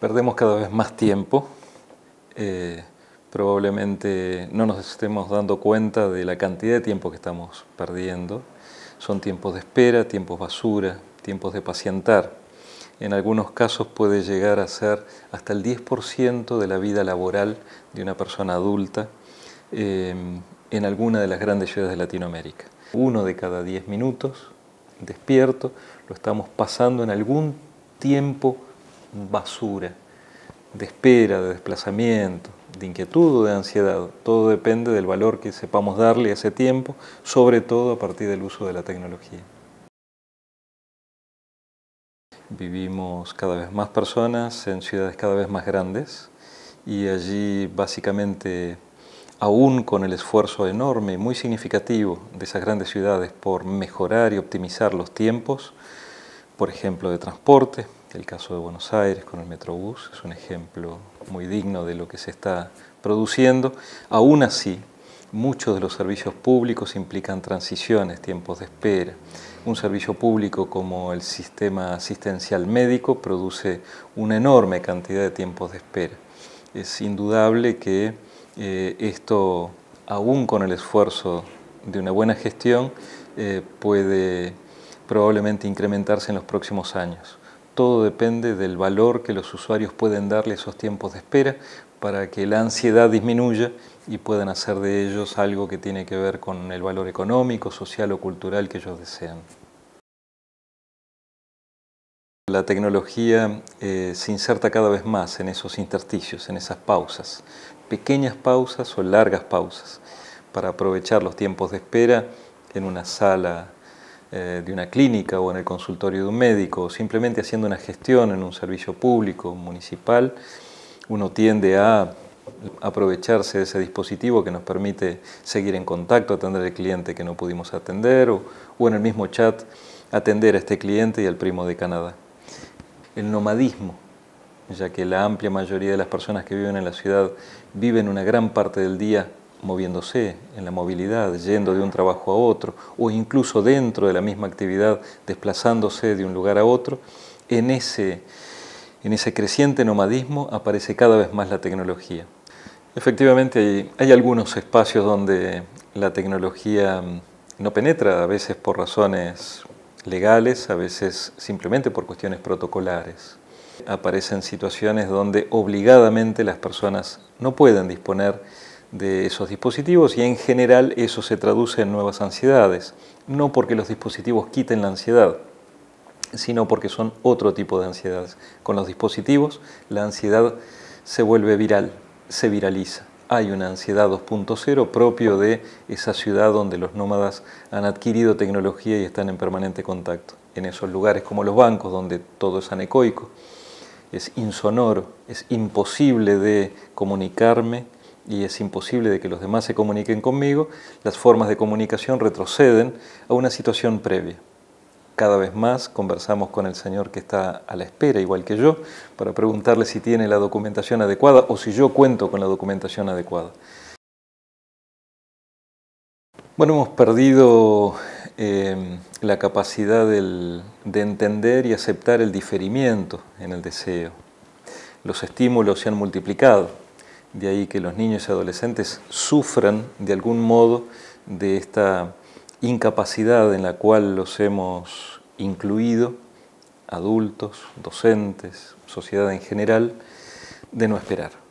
perdemos cada vez más tiempo. Eh, probablemente no nos estemos dando cuenta de la cantidad de tiempo que estamos perdiendo. Son tiempos de espera, tiempos basura, tiempos de pacientar. En algunos casos puede llegar a ser hasta el 10% de la vida laboral de una persona adulta em, en alguna de las grandes ciudades de Latinoamérica. Uno de cada 10 minutos despierto lo estamos pasando en algún tiempo basura de espera, de desplazamiento, de inquietud o de ansiedad. Todo depende del valor que sepamos darle a ese tiempo, sobre todo a partir del uso de la tecnología. Vivimos cada vez más personas en ciudades cada vez más grandes y allí básicamente aún con el esfuerzo enorme y muy significativo de esas grandes ciudades por mejorar y optimizar los tiempos, por ejemplo, de transporte, el caso de Buenos Aires con el Metrobús es un ejemplo muy digno de lo que se está produciendo. Aún así, muchos de los servicios públicos implican transiciones, tiempos de espera. Un servicio público como el sistema asistencial médico produce una enorme cantidad de tiempos de espera. Es indudable que eh, esto, aún con el esfuerzo de una buena gestión, eh, puede probablemente incrementarse en los próximos años. Todo depende del valor que los usuarios pueden darle a esos tiempos de espera para que la ansiedad disminuya y puedan hacer de ellos algo que tiene que ver con el valor económico, social o cultural que ellos desean. La tecnología eh, se inserta cada vez más en esos intersticios, en esas pausas, pequeñas pausas o largas pausas, para aprovechar los tiempos de espera en una sala eh, de una clínica o en el consultorio de un médico, o simplemente haciendo una gestión en un servicio público, municipal, uno tiende a aprovecharse de ese dispositivo que nos permite seguir en contacto, atender al cliente que no pudimos atender o, o en el mismo chat atender a este cliente y al primo de Canadá. El nomadismo, ya que la amplia mayoría de las personas que viven en la ciudad viven una gran parte del día moviéndose en la movilidad, yendo de un trabajo a otro, o incluso dentro de la misma actividad, desplazándose de un lugar a otro, en ese, en ese creciente nomadismo aparece cada vez más la tecnología. Efectivamente, hay, hay algunos espacios donde la tecnología mm, no penetra, a veces por razones legales, a veces simplemente por cuestiones protocolares. Aparecen situaciones donde obligadamente las personas no pueden disponer de esos dispositivos y en general eso se traduce en nuevas ansiedades, no porque los dispositivos quiten la ansiedad, sino porque son otro tipo de ansiedades. Con los dispositivos la ansiedad se vuelve viral, se viraliza. Hay una ansiedad 2.0 propio de esa ciudad donde los nómadas han adquirido tecnología y están en permanente contacto. En esos lugares como los bancos, donde todo es anecoico, es insonoro, es imposible de comunicarme y es imposible de que los demás se comuniquen conmigo, las formas de comunicación retroceden a una situación previa. Cada vez más conversamos con el Señor que está a la espera, igual que yo, para preguntarle si tiene la documentación adecuada o si yo cuento con la documentación adecuada. Bueno, hemos perdido em, la capacidad de entender y aceptar el diferimiento en el deseo. Los estímulos se han multiplicado de ahí que los niños y adolescentes sufran de algún modo de esta incapacidad en la cual los hemos incluido, adultos, docentes, sociedad en general, de no esperar.